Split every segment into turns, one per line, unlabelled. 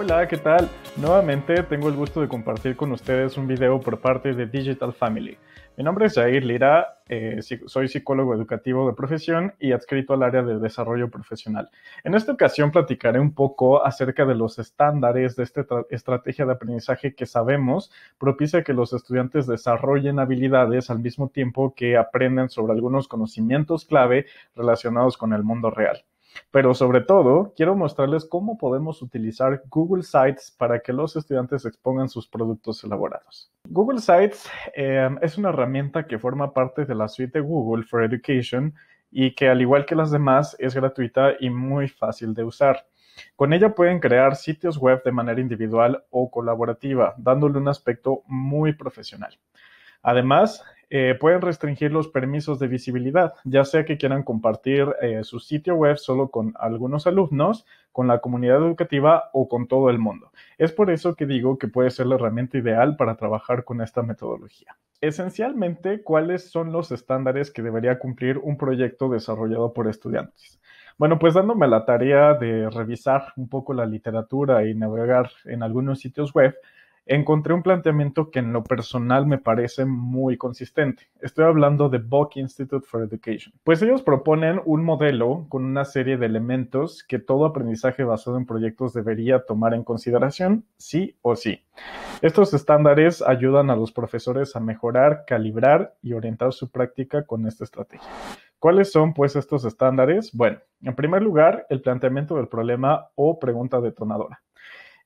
Hola, ¿qué tal? Nuevamente tengo el gusto de compartir con ustedes un video por parte de Digital Family. Mi nombre es Jair Lira, eh, soy psicólogo educativo de profesión y adscrito al área de desarrollo profesional. En esta ocasión platicaré un poco acerca de los estándares de esta estrategia de aprendizaje que sabemos propicia que los estudiantes desarrollen habilidades al mismo tiempo que aprenden sobre algunos conocimientos clave relacionados con el mundo real. Pero sobre todo, quiero mostrarles cómo podemos utilizar Google Sites para que los estudiantes expongan sus productos elaborados. Google Sites em, es una herramienta que forma parte de la suite de Google for Education y que al igual que las demás es gratuita y muy fácil de usar. Con ella pueden crear sitios web de manera individual o colaborativa, dándole un aspecto muy profesional. Además, eh, pueden restringir los permisos de visibilidad, ya sea que quieran compartir eh, su sitio web solo con algunos alumnos, con la comunidad educativa o con todo el mundo. Es por eso que digo que puede ser la herramienta ideal para trabajar con esta metodología. Esencialmente, ¿cuáles son los estándares que debería cumplir un proyecto desarrollado por estudiantes? Bueno, pues dándome la tarea de revisar un poco la literatura y navegar en algunos sitios web, encontré un planteamiento que en lo personal me parece muy consistente. Estoy hablando de Buck Institute for Education. Pues ellos proponen un modelo con una serie de elementos que todo aprendizaje basado en proyectos debería tomar en consideración, sí o sí. Estos estándares ayudan a los profesores a mejorar, calibrar y orientar su práctica con esta estrategia. ¿Cuáles son pues estos estándares? Bueno, en primer lugar, el planteamiento del problema o pregunta detonadora.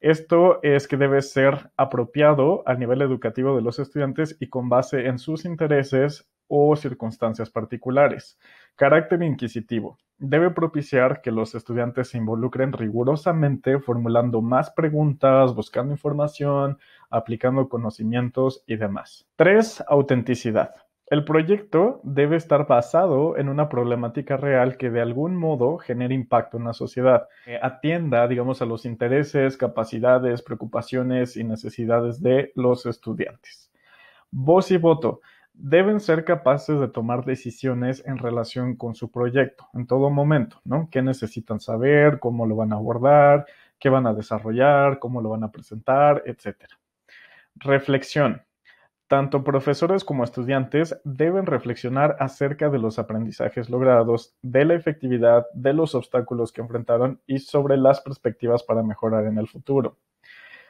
Esto es que debe ser apropiado al nivel educativo de los estudiantes y con base en sus intereses o circunstancias particulares. Carácter inquisitivo. Debe propiciar que los estudiantes se involucren rigurosamente formulando más preguntas, buscando información, aplicando conocimientos y demás. 3. Autenticidad. El proyecto debe estar basado en una problemática real que de algún modo genere impacto en la sociedad, atienda, digamos, a los intereses, capacidades, preocupaciones y necesidades de los estudiantes. Voz y voto deben ser capaces de tomar decisiones en relación con su proyecto en todo momento, ¿no? ¿Qué necesitan saber? ¿Cómo lo van a abordar? ¿Qué van a desarrollar? ¿Cómo lo van a presentar? Etcétera. Reflexión tanto profesores como estudiantes deben reflexionar acerca de los aprendizajes logrados, de la efectividad, de los obstáculos que enfrentaron y sobre las perspectivas para mejorar en el futuro.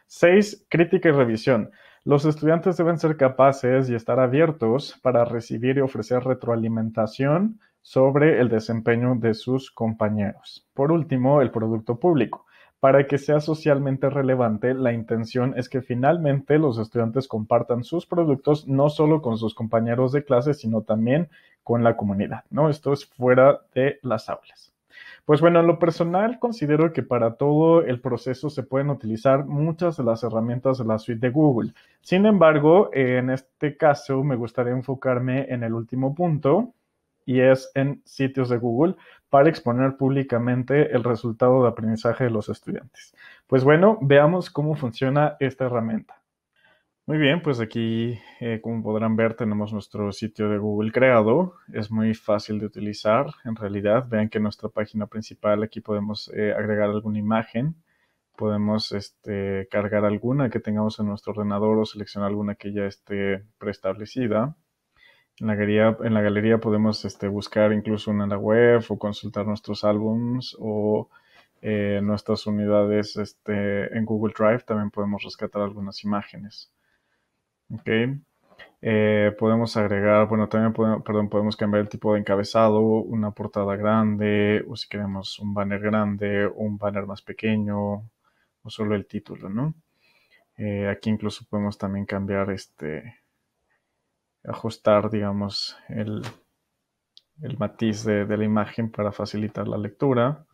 Seis, Crítica y revisión. Los estudiantes deben ser capaces y estar abiertos para recibir y ofrecer retroalimentación sobre el desempeño de sus compañeros. Por último, el producto público. Para que sea socialmente relevante, la intención es que finalmente los estudiantes compartan sus productos no solo con sus compañeros de clase, sino también con la comunidad, ¿no? Esto es fuera de las aulas. Pues bueno, en lo personal considero que para todo el proceso se pueden utilizar muchas de las herramientas de la suite de Google. Sin embargo, en este caso me gustaría enfocarme en el último punto y es en sitios de Google para exponer públicamente el resultado de aprendizaje de los estudiantes. Pues bueno, veamos cómo funciona esta herramienta. Muy bien, pues aquí, eh, como podrán ver, tenemos nuestro sitio de Google creado. Es muy fácil de utilizar, en realidad. Vean que en nuestra página principal aquí podemos eh, agregar alguna imagen. Podemos este, cargar alguna que tengamos en nuestro ordenador o seleccionar alguna que ya esté preestablecida. En la galería, en la galería podemos este, buscar incluso una en la web o consultar nuestros álbums o eh, nuestras unidades este, en Google Drive. También podemos rescatar algunas imágenes. Okay. Eh, podemos agregar, bueno, también podemos, perdón, podemos cambiar el tipo de encabezado, una portada grande, o si queremos un banner grande, o un banner más pequeño, o solo el título, ¿no? Eh, aquí incluso podemos también cambiar este, ajustar, digamos, el, matiz de, la imagen para facilitar la lectura.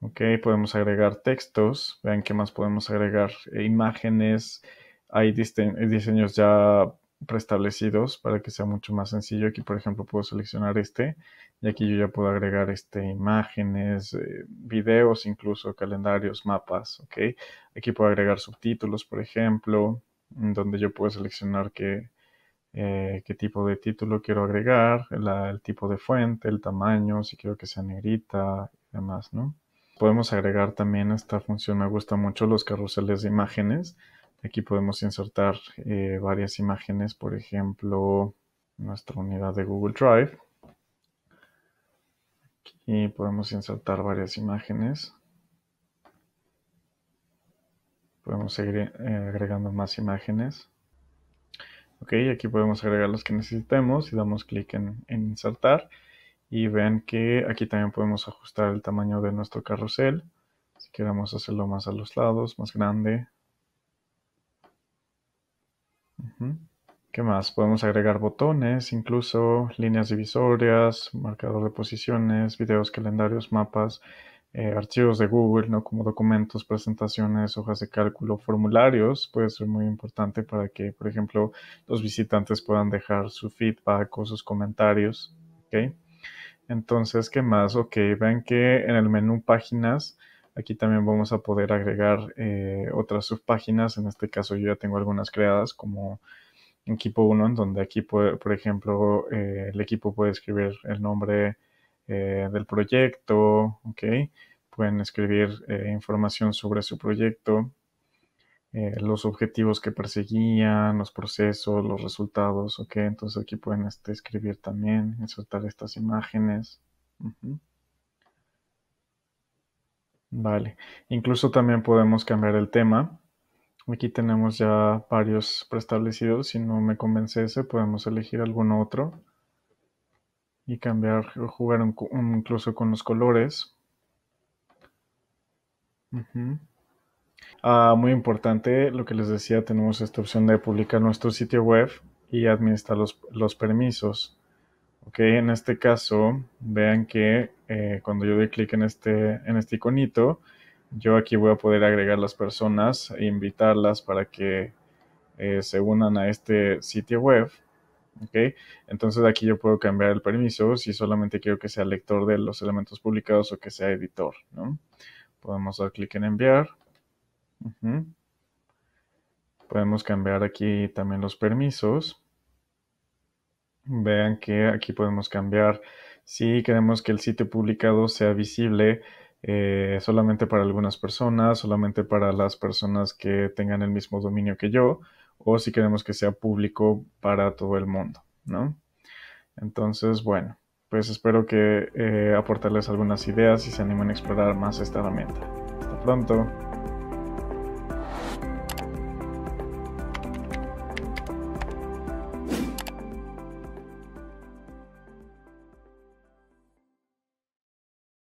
Ok, podemos agregar textos. Vean qué más podemos agregar. Eh, imágenes. Hay diseños ya preestablecidos para que sea mucho más sencillo. Aquí, por ejemplo, puedo seleccionar este y aquí yo ya puedo agregar este, imágenes, eh, videos, incluso calendarios, mapas. Ok, aquí puedo agregar subtítulos, por ejemplo, donde yo puedo seleccionar que eh, qué tipo de título quiero agregar, el tipo de fuente, el tamaño, si quiero que sea negrita y demás, ¿no? Podemos agregar también esta función, me gusta mucho los carruseles de imágenes. Aquí podemos insertar eh, varias imágenes, por ejemplo, nuestra unidad de Google Drive. Aquí podemos insertar varias imágenes. Podemos seguir eh, agregando más imágenes. Ok, aquí podemos agregar los que necesitemos y damos clic en, en insertar. Y ven que aquí también podemos ajustar el tamaño de nuestro carrusel. Si queremos hacerlo más a los lados, más grande. ¿Qué más? Podemos agregar botones, incluso líneas divisorias, marcador de posiciones, videos, calendarios, mapas, eh, archivos de Google, ¿no? Como documentos, presentaciones, hojas de cálculo, formularios, puede ser muy importante para que, por ejemplo, los visitantes puedan dejar su feedback o sus comentarios, ¿ok? Entonces, ¿qué más? Ok, ven que en el menú páginas, aquí también vamos a poder agregar eh, otras subpáginas, en este caso yo ya tengo algunas creadas como equipo 1, en donde aquí, por ejemplo, eh, el equipo puede escribir el nombre eh, del proyecto, ¿ok? Pueden escribir eh, información sobre su proyecto, eh, los objetivos que perseguían, los procesos, los resultados, ¿ok? Entonces aquí pueden este, escribir también, insertar estas imágenes. Vale, incluso también podemos cambiar el tema. Aquí tenemos ya varios preestablecidos. Si no me convence podemos elegir algún otro y cambiar, jugar incluso con los colores. Ah, muy importante, lo que les decía, tenemos esta opción de publicar nuestro sitio web y administrar los, permisos. Ok, en este caso, vean que eh, cuando yo doy clic en este, en este iconito, yo aquí voy a poder agregar las personas e invitarlas para que eh, se unan a este sitio web. ¿ok? Entonces aquí yo puedo cambiar el permiso si solamente quiero que sea lector de los elementos publicados o que sea editor, ¿no? Podemos dar clic en enviar. Podemos cambiar aquí también los permisos. Vean que aquí podemos cambiar si queremos que el sitio publicado sea visible eh, solamente para algunas personas, solamente para las personas que tengan el mismo dominio que yo, o si queremos que sea público para todo el mundo, ¿no? Entonces, bueno, pues espero que eh, aportarles algunas ideas y se animen a explorar más esta herramienta. Hasta pronto.